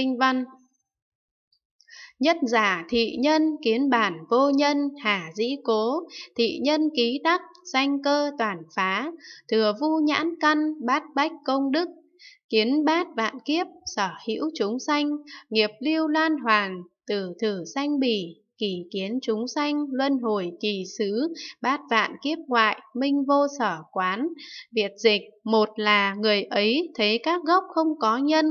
kinh văn Nhất giả thị nhân kiến bản vô nhân hà dĩ cố, thị nhân ký đắc danh cơ toàn phá, thừa vu nhãn căn bát bách công đức, kiến bát vạn kiếp sở hữu chúng sanh, nghiệp lưu lan hoàn, tử thử sanh bỉ, kỳ kiến chúng sanh luân hồi kỳ xứ bát vạn kiếp ngoại minh vô sở quán việt dịch một là người ấy thấy các gốc không có nhân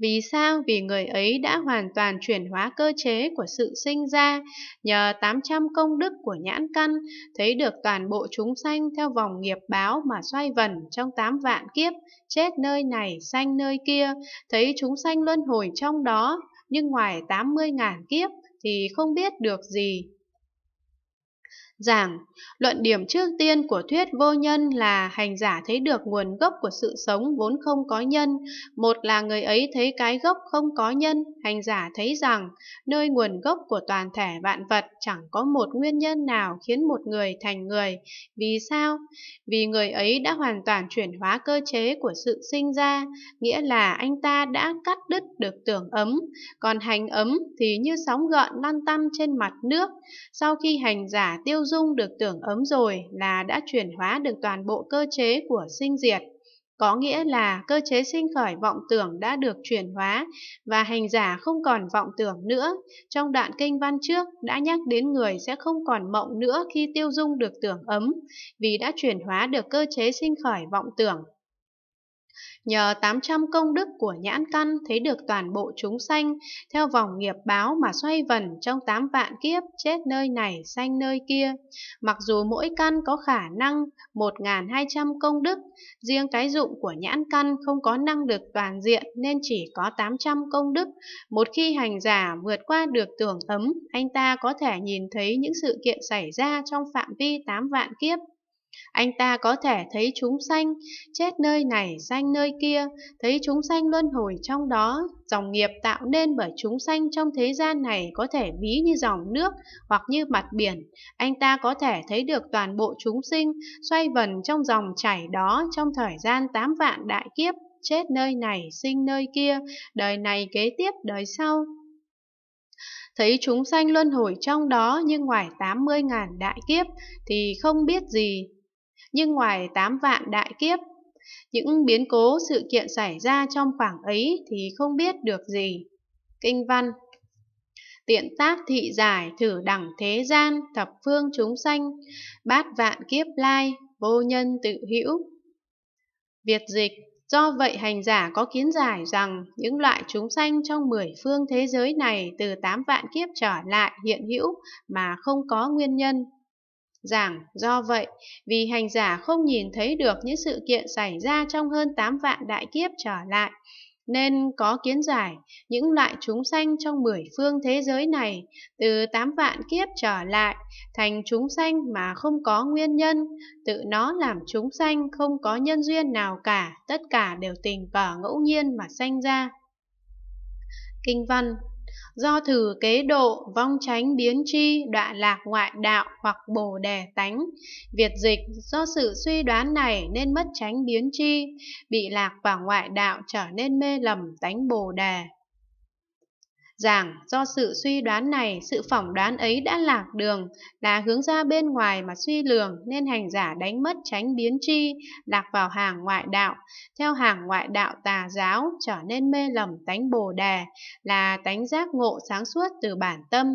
vì sao? Vì người ấy đã hoàn toàn chuyển hóa cơ chế của sự sinh ra, nhờ 800 công đức của nhãn căn, thấy được toàn bộ chúng sanh theo vòng nghiệp báo mà xoay vần trong tám vạn kiếp, chết nơi này, sanh nơi kia, thấy chúng sanh luân hồi trong đó, nhưng ngoài 80.000 kiếp thì không biết được gì giảng luận điểm trước tiên của thuyết vô nhân là hành giả thấy được nguồn gốc của sự sống vốn không có nhân một là người ấy thấy cái gốc không có nhân hành giả thấy rằng nơi nguồn gốc của toàn thể vạn vật chẳng có một nguyên nhân nào khiến một người thành người vì sao vì người ấy đã hoàn toàn chuyển hóa cơ chế của sự sinh ra nghĩa là anh ta đã cắt đứt được tưởng ấm còn hành ấm thì như sóng gợn lan tăn trên mặt nước sau khi hành giả tiêu Dung được tưởng ấm rồi là đã chuyển hóa được toàn bộ cơ chế của sinh diệt. Có nghĩa là cơ chế sinh khởi vọng tưởng đã được chuyển hóa và hành giả không còn vọng tưởng nữa. Trong đoạn kinh văn trước đã nhắc đến người sẽ không còn mộng nữa khi tiêu dung được tưởng ấm vì đã chuyển hóa được cơ chế sinh khởi vọng tưởng. Nhờ 800 công đức của nhãn căn thấy được toàn bộ chúng sanh, theo vòng nghiệp báo mà xoay vần trong 8 vạn kiếp, chết nơi này, sanh nơi kia. Mặc dù mỗi căn có khả năng 1.200 công đức, riêng cái dụng của nhãn căn không có năng lực toàn diện nên chỉ có 800 công đức. Một khi hành giả vượt qua được tưởng ấm, anh ta có thể nhìn thấy những sự kiện xảy ra trong phạm vi 8 vạn kiếp. Anh ta có thể thấy chúng sanh, chết nơi này, sanh nơi kia, thấy chúng sanh luân hồi trong đó. Dòng nghiệp tạo nên bởi chúng sanh trong thế gian này có thể ví như dòng nước hoặc như mặt biển. Anh ta có thể thấy được toàn bộ chúng sinh xoay vần trong dòng chảy đó trong thời gian tám vạn đại kiếp, chết nơi này, sinh nơi kia, đời này kế tiếp đời sau thấy chúng sanh luân hồi trong đó nhưng ngoài 80.000 đại kiếp thì không biết gì, nhưng ngoài 8 vạn đại kiếp. Những biến cố sự kiện xảy ra trong khoảng ấy thì không biết được gì. Kinh văn Tiện tác thị giải thử đẳng thế gian thập phương chúng sanh, bát vạn kiếp lai, vô nhân tự hữu. Việt dịch Do vậy hành giả có kiến giải rằng những loại chúng sanh trong mười phương thế giới này từ tám vạn kiếp trở lại hiện hữu mà không có nguyên nhân giảng do vậy vì hành giả không nhìn thấy được những sự kiện xảy ra trong hơn 8 vạn đại kiếp trở lại nên có kiến giải những loại chúng sanh trong mười phương thế giới này từ tám vạn kiếp trở lại thành chúng sanh mà không có nguyên nhân, tự nó làm chúng sanh không có nhân duyên nào cả, tất cả đều tình cờ ngẫu nhiên mà sanh ra. Kinh văn do thử kế độ, vong tránh biến chi đoạn lạc ngoại đạo hoặc bồ đề tánh. Việt dịch do sự suy đoán này nên mất tránh biến chi, bị lạc vào ngoại đạo trở nên mê lầm tánh bồ đề rằng do sự suy đoán này, sự phỏng đoán ấy đã lạc đường, là hướng ra bên ngoài mà suy lường nên hành giả đánh mất tránh biến tri, lạc vào hàng ngoại đạo, theo hàng ngoại đạo tà giáo trở nên mê lầm tánh bồ đề, là tánh giác ngộ sáng suốt từ bản tâm,